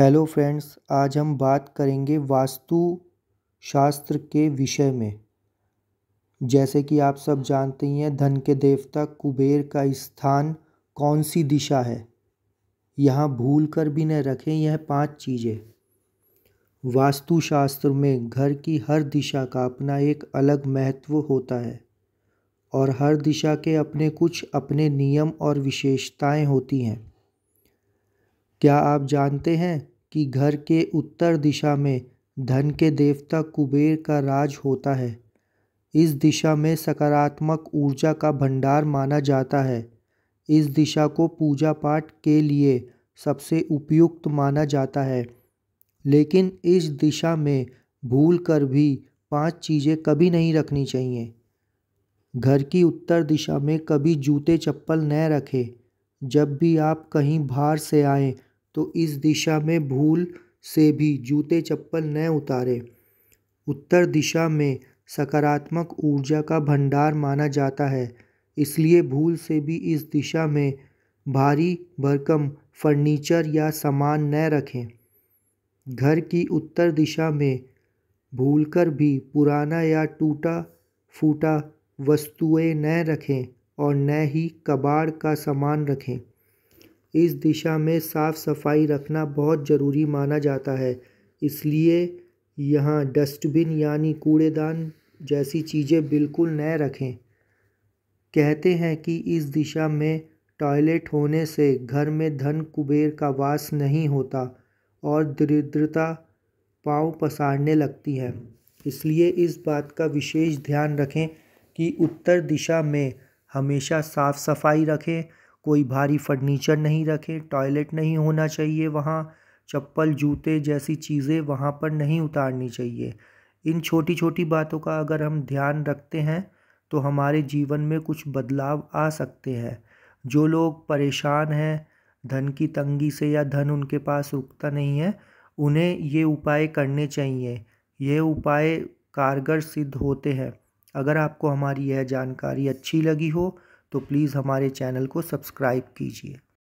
hello friends आज हम बात करेंगे वास्तु शास्त्र के विषय में जैसे कि आप सब जानते ही हैं धन के देवता कुबेर का स्थान कौन सी दिशा है यहाँ भूल कर भी न रखें यह पांच चीज़ें वास्तुशास्त्र में घर की हर दिशा का अपना एक अलग महत्व होता है और हर दिशा के अपने कुछ अपने नियम और विशेषताएं होती हैं क्या आप जानते हैं कि घर के उत्तर दिशा में धन के देवता कुबेर का राज होता है इस दिशा में सकारात्मक ऊर्जा का भंडार माना जाता है इस दिशा को पूजा पाठ के लिए सबसे उपयुक्त माना जाता है लेकिन इस दिशा में भूल कर भी पांच चीज़ें कभी नहीं रखनी चाहिए घर की उत्तर दिशा में कभी जूते चप्पल न रखें जब भी आप कहीं बाहर से आएँ तो इस दिशा में भूल से भी जूते चप्पल न उतारें उत्तर दिशा में सकारात्मक ऊर्जा का भंडार माना जाता है इसलिए भूल से भी इस दिशा में भारी भरकम फर्नीचर या सामान न रखें घर की उत्तर दिशा में भूलकर भी पुराना या टूटा फूटा वस्तुएं न रखें और न ही कबाड़ का सामान रखें इस दिशा में साफ़ सफ़ाई रखना बहुत ज़रूरी माना जाता है इसलिए यहाँ डस्टबिन यानी कूड़ेदान जैसी चीज़ें बिल्कुल न रखें कहते हैं कि इस दिशा में टॉयलेट होने से घर में धन कुबेर का वास नहीं होता और दरिद्रता पाँव पसारने लगती है इसलिए इस बात का विशेष ध्यान रखें कि उत्तर दिशा में हमेशा साफ़ सफ़ाई रखें कोई भारी फर्नीचर नहीं रखें टॉयलेट नहीं होना चाहिए वहाँ चप्पल जूते जैसी चीज़ें वहाँ पर नहीं उतारनी चाहिए इन छोटी छोटी बातों का अगर हम ध्यान रखते हैं तो हमारे जीवन में कुछ बदलाव आ सकते हैं जो लोग परेशान हैं धन की तंगी से या धन उनके पास रुकता नहीं है उन्हें ये उपाय करने चाहिए यह उपाय कारगर सिद्ध होते हैं अगर आपको हमारी यह जानकारी अच्छी लगी हो तो प्लीज़ हमारे चैनल को सब्सक्राइब कीजिए